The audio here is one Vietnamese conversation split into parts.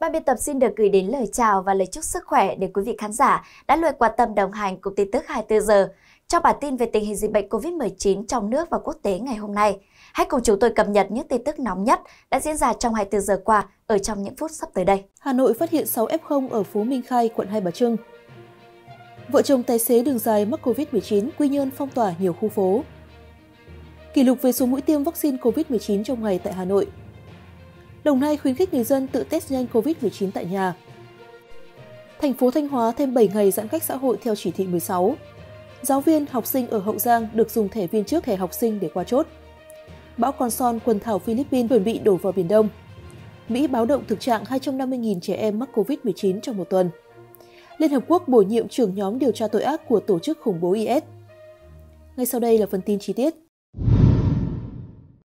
Ban biên tập xin được gửi đến lời chào và lời chúc sức khỏe đến quý vị khán giả đã luôn quan tâm đồng hành cùng tin tức 24 giờ trong bản tin về tình hình dịch bệnh COVID-19 trong nước và quốc tế ngày hôm nay. Hãy cùng chúng tôi cập nhật những tin tức nóng nhất đã diễn ra trong 24 giờ qua ở trong những phút sắp tới đây. Hà Nội phát hiện 6 F0 ở phố Minh Khai, quận Hai Bà Trưng. Vợ chồng tài xế đường dài mắc COVID-19, Quy Nhơn phong tỏa nhiều khu phố. Kỷ lục về số mũi tiêm vaccine COVID-19 trong ngày tại Hà Nội Đồng Nai khuyến khích người dân tự test nhanh COVID-19 tại nhà. Thành phố Thanh Hóa thêm 7 ngày giãn cách xã hội theo chỉ thị 16. Giáo viên, học sinh ở Hậu Giang được dùng thẻ viên trước thẻ học sinh để qua chốt. Bão Con Son quần thảo Philippines chuẩn bị đổ vào Biển Đông. Mỹ báo động thực trạng 250.000 trẻ em mắc COVID-19 trong một tuần. Liên Hợp Quốc bổ nhiệm trưởng nhóm điều tra tội ác của tổ chức khủng bố IS. Ngay sau đây là phần tin chi tiết.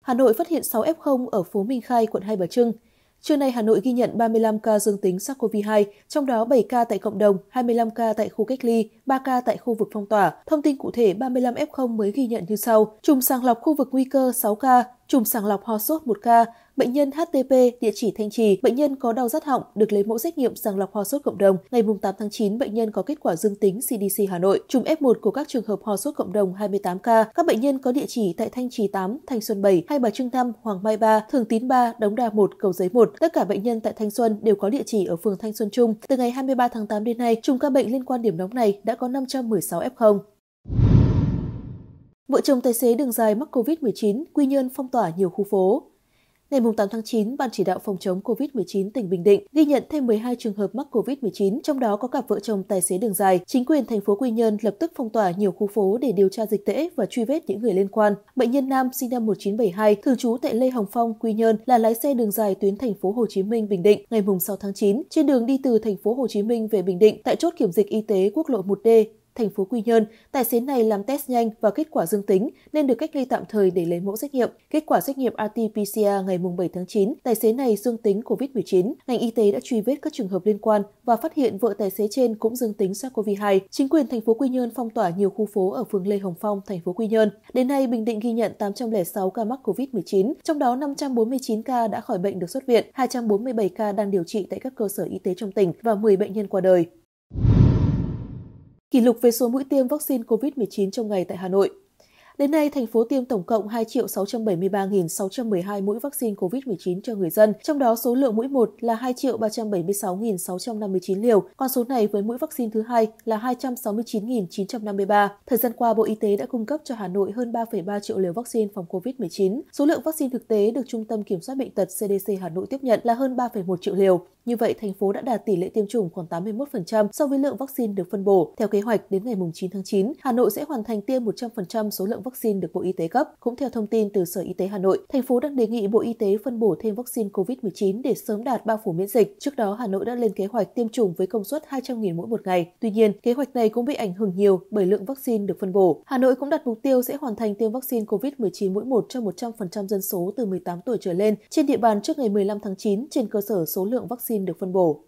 Hà Nội phát hiện 6 F0 ở phố Minh Khai, quận Hai Bà Trưng. Trưa nay, Hà Nội ghi nhận 35 ca dương tính SARS-CoV-2, trong đó 7 ca tại cộng đồng, 25 ca tại khu cách ly, 3 ca tại khu vực phong tỏa. Thông tin cụ thể 35 F0 mới ghi nhận như sau. Chùm sàng lọc khu vực nguy cơ 6 ca, Chùm sàng lọc ho sốt một ca, bệnh nhân HTP, địa chỉ Thanh Trì, bệnh nhân có đau rát họng, được lấy mẫu xét nghiệm sàng lọc ho sốt cộng đồng. Ngày 8 tháng 9, bệnh nhân có kết quả dương tính CDC Hà Nội. Chùm F1 của các trường hợp ho sốt cộng đồng 28 ca. Các bệnh nhân có địa chỉ tại Thanh Trì 8, Thanh Xuân 7, Hai Bà Trưng 5, Hoàng Mai 3, Thường Tín 3, Đống Đa 1, Cầu Giấy 1. Tất cả bệnh nhân tại Thanh Xuân đều có địa chỉ ở phường Thanh Xuân Trung. Từ ngày 23 tháng 8 đến nay, chùm ca bệnh liên quan điểm nóng này đã có 516 F0. Vợ chồng tài xế đường dài mắc COVID-19, Quy Nhơn phong tỏa nhiều khu phố. Ngày 8 tháng 9, Ban chỉ đạo phòng chống COVID-19 tỉnh Bình Định ghi nhận thêm 12 trường hợp mắc COVID-19, trong đó có cả vợ chồng tài xế đường dài. Chính quyền thành phố Quy Nhơn lập tức phong tỏa nhiều khu phố để điều tra dịch tễ và truy vết những người liên quan. Bệnh nhân nam sinh năm 1972, thường trú tại Lê Hồng Phong, Quy Nhơn là lái xe đường dài tuyến thành phố Hồ Chí Minh Bình Định ngày 6 tháng 9 trên đường đi từ thành phố Hồ Chí Minh về Bình Định tại chốt kiểm dịch y tế quốc lộ 1D thành phố Quy Nhơn, tài xế này làm test nhanh và kết quả dương tính nên được cách ly tạm thời để lấy mẫu xét nghiệm. Kết quả xét nghiệm RT-PCR ngày 7 tháng 9, tài xế này dương tính COVID-19. Ngành y tế đã truy vết các trường hợp liên quan và phát hiện vợ tài xế trên cũng dương tính SARS-CoV-2. Chính quyền thành phố Quy Nhơn phong tỏa nhiều khu phố ở phường Lê Hồng Phong, thành phố Quy Nhơn. Đến nay, Bình Định ghi nhận 806 ca mắc COVID-19, trong đó 549 ca đã khỏi bệnh được xuất viện, 247 ca đang điều trị tại các cơ sở y tế trong tỉnh và 10 bệnh nhân qua đời kỷ lục về số mũi tiêm vaccine COVID-19 trong ngày tại Hà Nội. Đến nay, thành phố tiêm tổng cộng 2 673.612 mũi vaccine COVID-19 cho người dân, trong đó số lượng mũi 1 là 2 376.659 liều, còn số này với mũi vaccine thứ hai là 269.953. Thời gian qua, Bộ Y tế đã cung cấp cho Hà Nội hơn 3,3 triệu liều vaccine phòng COVID-19. Số lượng vaccine thực tế được Trung tâm Kiểm soát Bệnh tật CDC Hà Nội tiếp nhận là hơn 3,1 triệu liều. Như vậy, thành phố đã đạt tỷ lệ tiêm chủng khoảng 81% so với lượng vaccine được phân bổ. Theo kế hoạch, đến ngày 9 tháng 9, Hà Nội sẽ hoàn thành tiêm 100% số lượng vaccine được Bộ Y tế cấp. Cũng theo thông tin từ Sở Y tế Hà Nội, thành phố đang đề nghị Bộ Y tế phân bổ thêm vaccine COVID-19 để sớm đạt bao phủ miễn dịch. Trước đó, Hà Nội đã lên kế hoạch tiêm chủng với công suất 200.000 mũi một ngày. Tuy nhiên, kế hoạch này cũng bị ảnh hưởng nhiều bởi lượng vaccine được phân bổ. Hà Nội cũng đặt mục tiêu sẽ hoàn thành tiêm vaccine COVID-19 mũi 1 cho 100% dân số từ 18 tuổi trở lên trên địa bàn trước ngày 15 tháng 9 trên cơ sở số lượng vaccine vaccine được phân bổ.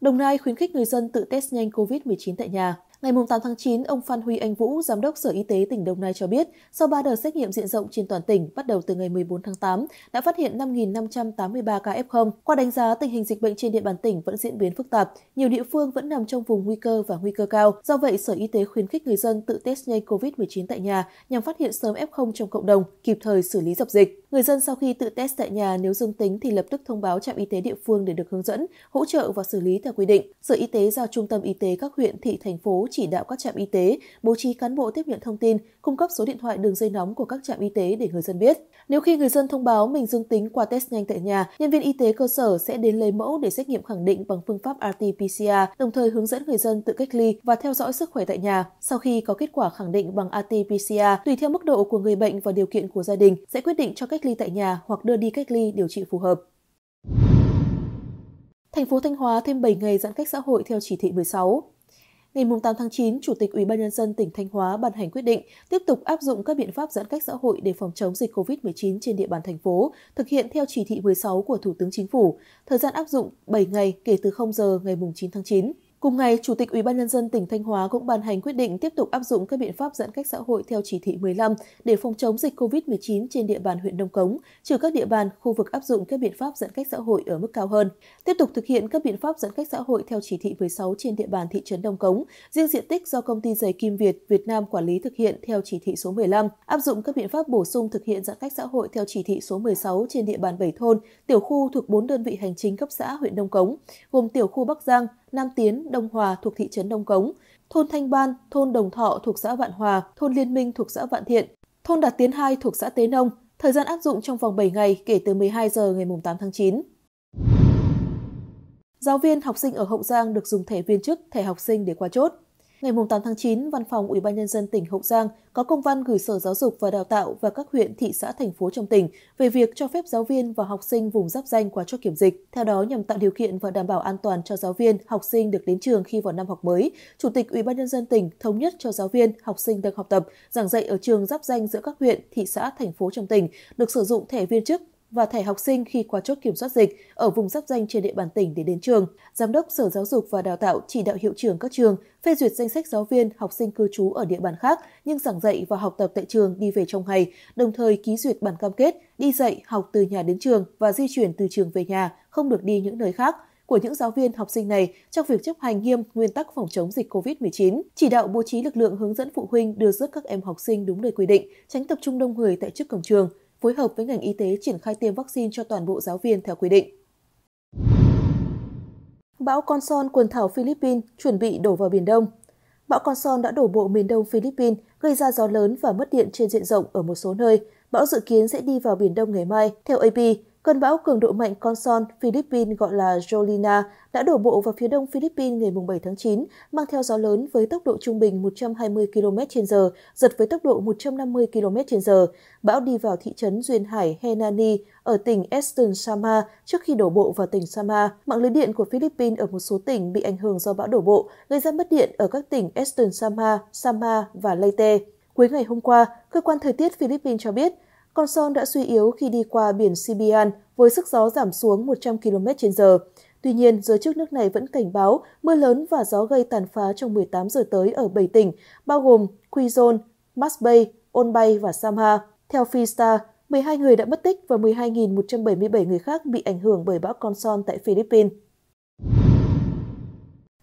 Đồng Nai khuyến khích người dân tự test nhanh COVID-19 tại nhà. Ngày 8 tháng 9, ông Phan Huy Anh Vũ, Giám đốc Sở Y tế tỉnh Đồng Nai cho biết, sau 3 đợt xét nghiệm diện rộng trên toàn tỉnh bắt đầu từ ngày 14 tháng 8, đã phát hiện 5.583 ca F0. Qua đánh giá, tình hình dịch bệnh trên địa bàn tỉnh vẫn diễn biến phức tạp, nhiều địa phương vẫn nằm trong vùng nguy cơ và nguy cơ cao. Do vậy, Sở Y tế khuyến khích người dân tự test nhanh COVID-19 tại nhà nhằm phát hiện sớm F0 trong cộng đồng, kịp thời xử lý dập dịch. Người dân sau khi tự test tại nhà nếu dương tính thì lập tức thông báo trạm y tế địa phương để được hướng dẫn, hỗ trợ và xử lý theo quy định. Sở Y tế giao Trung tâm Y tế các huyện, thị, thành phố chỉ đạo các trạm y tế bố trí cán bộ tiếp nhận thông tin, cung cấp số điện thoại đường dây nóng của các trạm y tế để người dân biết. Nếu khi người dân thông báo mình dương tính qua test nhanh tại nhà, nhân viên y tế cơ sở sẽ đến lấy mẫu để xét nghiệm khẳng định bằng phương pháp RT-PCR, đồng thời hướng dẫn người dân tự cách ly và theo dõi sức khỏe tại nhà. Sau khi có kết quả khẳng định bằng RT-PCR, tùy theo mức độ của người bệnh và điều kiện của gia đình sẽ quyết định cho cách cách ly tại nhà hoặc đưa đi cách ly điều trị phù hợp. Thành phố Thanh Hóa thêm 7 ngày giãn cách xã hội theo chỉ thị 16. Ngày 8 tháng 9, Chủ tịch Ủy ban nhân dân tỉnh Thanh Hóa ban hành quyết định tiếp tục áp dụng các biện pháp giãn cách xã hội để phòng chống dịch COVID-19 trên địa bàn thành phố, thực hiện theo chỉ thị 16 của Thủ tướng Chính phủ, thời gian áp dụng 7 ngày kể từ 0 giờ ngày 9 tháng 9. Cùng ngày, Chủ tịch Ủy ban nhân dân tỉnh Thanh Hóa cũng ban hành quyết định tiếp tục áp dụng các biện pháp giãn cách xã hội theo chỉ thị 15 để phòng chống dịch COVID-19 trên địa bàn huyện Đông Cống, trừ các địa bàn khu vực áp dụng các biện pháp giãn cách xã hội ở mức cao hơn. Tiếp tục thực hiện các biện pháp giãn cách xã hội theo chỉ thị 16 trên địa bàn thị trấn Đông Cống, riêng diện tích do công ty giày Kim Việt Việt Nam quản lý thực hiện theo chỉ thị số 15, áp dụng các biện pháp bổ sung thực hiện giãn cách xã hội theo chỉ thị số 16 trên địa bàn 7 thôn, tiểu khu thuộc 4 đơn vị hành chính cấp xã huyện Đông Cống, gồm tiểu khu Bắc Giang, Nam Tiến, Đông Hòa thuộc thị trấn Đông Cống, thôn Thanh Ban, thôn Đồng Thọ thuộc xã Vạn Hòa, thôn Liên Minh thuộc xã Vạn Thiện, thôn Đạt Tiến 2 thuộc xã Tế Nông. Thời gian áp dụng trong vòng 7 ngày kể từ 12 giờ ngày 8 tháng 9. Giáo viên, học sinh ở Hậu Giang được dùng thẻ viên chức, thẻ học sinh để qua chốt. Ngày 8 tháng 9, Văn phòng Ủy ban nhân dân tỉnh Hậu Giang có công văn gửi Sở Giáo dục và Đào tạo và các huyện, thị xã, thành phố trong tỉnh về việc cho phép giáo viên và học sinh vùng giáp danh qua chốt kiểm dịch. Theo đó, nhằm tạo điều kiện và đảm bảo an toàn cho giáo viên, học sinh được đến trường khi vào năm học mới, Chủ tịch Ủy ban nhân dân tỉnh thống nhất cho giáo viên, học sinh được học tập, giảng dạy ở trường giáp danh giữa các huyện, thị xã, thành phố trong tỉnh được sử dụng thẻ viên chức và thẻ học sinh khi qua chốt kiểm soát dịch ở vùng giáp danh trên địa bàn tỉnh để đến trường. Giám đốc Sở Giáo dục và Đào tạo chỉ đạo hiệu trưởng các trường phê duyệt danh sách giáo viên, học sinh cư trú ở địa bàn khác nhưng giảng dạy và học tập tại trường đi về trong ngày, đồng thời ký duyệt bản cam kết đi dạy, học từ nhà đến trường và di chuyển từ trường về nhà, không được đi những nơi khác của những giáo viên học sinh này trong việc chấp hành nghiêm nguyên tắc phòng chống dịch COVID-19, chỉ đạo bố trí lực lượng hướng dẫn phụ huynh đưa rước các em học sinh đúng nơi quy định, tránh tập trung đông người tại trước cổng trường, phối hợp với ngành y tế triển khai tiêm vaccine cho toàn bộ giáo viên theo quy định. Bão Conson quần thảo Philippines chuẩn bị đổ vào Biển Đông. Bão Conson đã đổ bộ miền đông Philippines, gây ra gió lớn và mất điện trên diện rộng ở một số nơi. Bão dự kiến sẽ đi vào Biển Đông ngày mai. Theo AP, Cơn bão cường độ mạnh Conson, Philippines gọi là Jolina, đã đổ bộ vào phía đông Philippines ngày 7 tháng 9, mang theo gió lớn với tốc độ trung bình 120 km h giật với tốc độ 150 km h Bão đi vào thị trấn duyên hải Henani ở tỉnh Eastern Sama trước khi đổ bộ vào tỉnh Sama. Mạng lưới điện của Philippines ở một số tỉnh bị ảnh hưởng do bão đổ bộ, gây ra mất điện ở các tỉnh Eastern Sama, Sama và Leyte. Cuối ngày hôm qua, cơ quan thời tiết Philippines cho biết, con Son đã suy yếu khi đi qua biển Sibian với sức gió giảm xuống 100 km h Tuy nhiên, giới chức nước này vẫn cảnh báo mưa lớn và gió gây tàn phá trong 18 giờ tới ở 7 tỉnh, bao gồm Quizon, Masbay, Onbay và Samha. Theo Fiesta, 12 người đã mất tích và 12.177 người khác bị ảnh hưởng bởi bão Conson tại Philippines.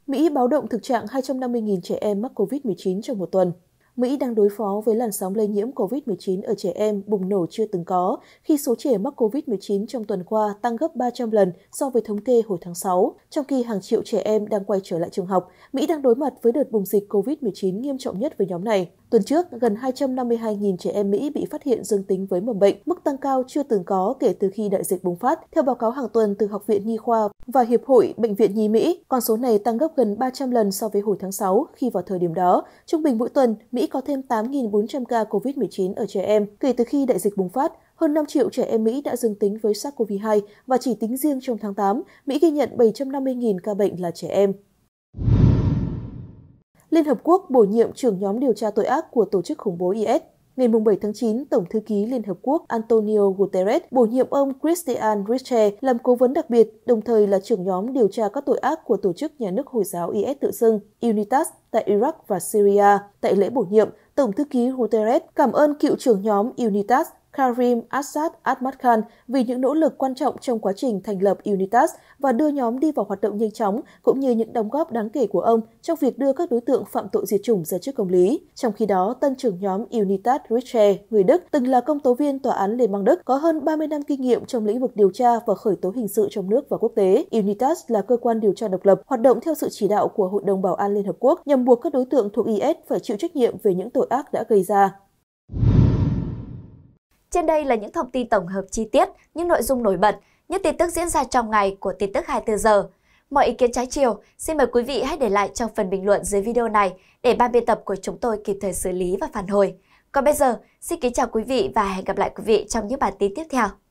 Mỹ báo động thực trạng 250.000 trẻ em mắc COVID-19 trong một tuần. Mỹ đang đối phó với làn sóng lây nhiễm COVID-19 ở trẻ em bùng nổ chưa từng có, khi số trẻ mắc COVID-19 trong tuần qua tăng gấp 300 lần so với thống kê hồi tháng 6. Trong khi hàng triệu trẻ em đang quay trở lại trường học, Mỹ đang đối mặt với đợt bùng dịch COVID-19 nghiêm trọng nhất với nhóm này. Tuần trước, gần 252.000 trẻ em Mỹ bị phát hiện dương tính với mầm bệnh, mức tăng cao chưa từng có kể từ khi đại dịch bùng phát. Theo báo cáo hàng tuần từ Học viện Nhi khoa và Hiệp hội Bệnh viện Nhi Mỹ, con số này tăng gấp gần 300 lần so với hồi tháng 6 khi vào thời điểm đó. Trung bình mỗi tuần, Mỹ có thêm 8.400 ca COVID-19 ở trẻ em kể từ khi đại dịch bùng phát. Hơn 5 triệu trẻ em Mỹ đã dương tính với SARS-CoV-2 và chỉ tính riêng trong tháng 8, Mỹ ghi nhận 750.000 ca bệnh là trẻ em. Liên Hợp Quốc bổ nhiệm trưởng nhóm điều tra tội ác của tổ chức khủng bố IS. Ngày 7 tháng 9, Tổng thư ký Liên Hợp Quốc Antonio Guterres bổ nhiệm ông Christian Riche làm cố vấn đặc biệt, đồng thời là trưởng nhóm điều tra các tội ác của tổ chức nhà nước Hồi giáo IS tự xưng UNITAS tại Iraq và Syria. Tại lễ bổ nhiệm, Tổng thư ký Guterres cảm ơn cựu trưởng nhóm UNITAS Karim Assad Ahmad Khan vì những nỗ lực quan trọng trong quá trình thành lập UNITAS và đưa nhóm đi vào hoạt động nhanh chóng, cũng như những đóng góp đáng kể của ông trong việc đưa các đối tượng phạm tội diệt chủng ra trước công lý. Trong khi đó, tân trưởng nhóm UNITAS Richter, người Đức, từng là công tố viên tòa án Liên bang Đức, có hơn 30 năm kinh nghiệm trong lĩnh vực điều tra và khởi tố hình sự trong nước và quốc tế. UNITAS là cơ quan điều tra độc lập, hoạt động theo sự chỉ đạo của Hội đồng Bảo an Liên Hợp Quốc nhằm buộc các đối tượng thuộc IS phải chịu trách nhiệm về những tội ác đã gây ra. Trên đây là những thông tin tổng hợp chi tiết, những nội dung nổi bật, những tin tức diễn ra trong ngày của tin tức 24 giờ. Mọi ý kiến trái chiều, xin mời quý vị hãy để lại trong phần bình luận dưới video này để ban biên tập của chúng tôi kịp thời xử lý và phản hồi. Còn bây giờ, xin kính chào quý vị và hẹn gặp lại quý vị trong những bản tin tiếp theo.